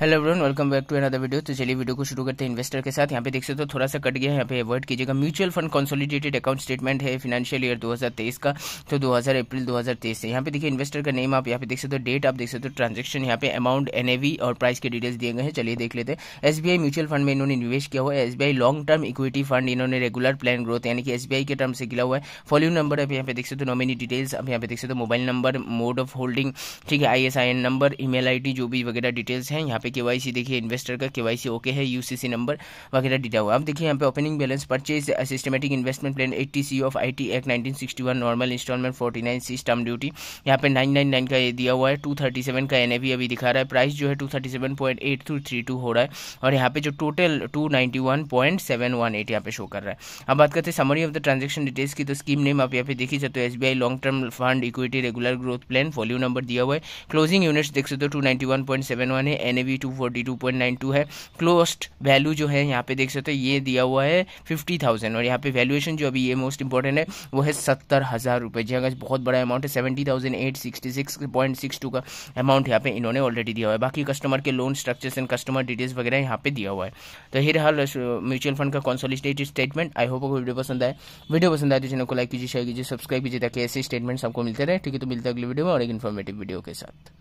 hello everyone welcome back to another video तो चलिए video को शुरू करते हैं इन्वेस्टर के साथ यहाँ पे देख सकते हो तो थोड़ा सा कट गया है यहाँ पे अवॉइड कीजिएगा mutual fund consolidated account statement है फिनेंशियल ईयर 2023 का तो 2000 अप्रैल 2023 से यहाँ पे देखिए इन्वेस्टर का नेम आप यहाँ पे देख सकते हो डेट आप देख सकते हो ट्रांजेक्शन यहाँ पे अमाउंट एन और प्राइस के डिटेल्स दिए गए हैं चलिए देख लेते हैं एस म्यूचुअल फंड में इन्होंने निवेश किया हुआ है S long term equity fund इन्होंने रेगुलर प्लान ग्रोथ यानी कि एस के टर्म से गिला हुआ है फॉल्यू नंबर आप यहाँ पे देख सकते हो नॉमिनी डिटेल्स आप यहाँ पे देख सकते हो mobile number mode of holding ठीक है आई नंबर ई मेल जो भी वगैरह डिटेल्स हैं यहाँ पे पे केवाईसी देखिए इन्वेस्टर का केवाईसी ओके है यूसीसी नंबर वगैरह डिटा हुआ अब देखिए यहाँ पे opening balance purchase systematic investment plan eighty C of I T act nineteen normal installment forty nine stamp duty यहाँ पे नाइन नाइन नाइन का ये दिया हुआ है टू थर्टी सेवन का एन अभी दिखा रहा है प्राइस जो है two thirty seven point eight two three two हो रहा है और यहाँ पे जो total two ninety one point seven one eight यहाँ पे शो कर रहा है अब बात करते हैं summary of the transaction details की तो स्कीम नेम आप यहाँ पे देखी जाते हो S long term fund equity regular growth plan folio number दिया हुआ है क्लोजिंग यूनिट्स देख सकते हो two ninety one point seven one है एन 42.92 है क्लोस्ट वैल्यू जो है यहाँ पे देख सकते हैं ये दिया हुआ है 50,000 और यहाँ पे वैल्यूएशन जो अभी ये मोस्ट इंपॉर्टेंट है वो है सत्तर हज़ार रुपये जी अगर हाँ, बहुत बड़ा अमाउंट है सेवेंटी का अमाउंट यहाँ पे इन्होंने ऑलरेडी दिया हुआ है बाकी कस्टमर के loan structures and customer details वगैरह यहाँ पे दिया हुआ है तो ये रहा म्यूचुअल फंड का consolidated statement I hope video पसंद आए वीडियो पसंद आए तो चैनल को लाइक कीजिए शेयर कीजिए सब्सक्राइब कीजिए ताकि ऐसे स्टेटमेंट्स आपको मिलते रहे ठीक है तो मिलते अगले वीडियो में और एक इन्फॉर्मेटिव वीडियो के साथ